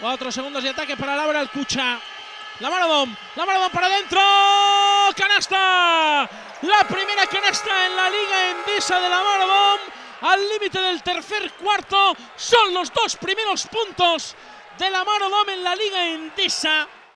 Cuatro segundos de ataque para Laura Alcucha. La Maradón, la Maradón para adentro. ¡Canasta! La primera canasta en la Liga Endesa de la Maradón. Al límite del tercer cuarto son los dos primeros puntos de la Maradón en la Liga Endesa.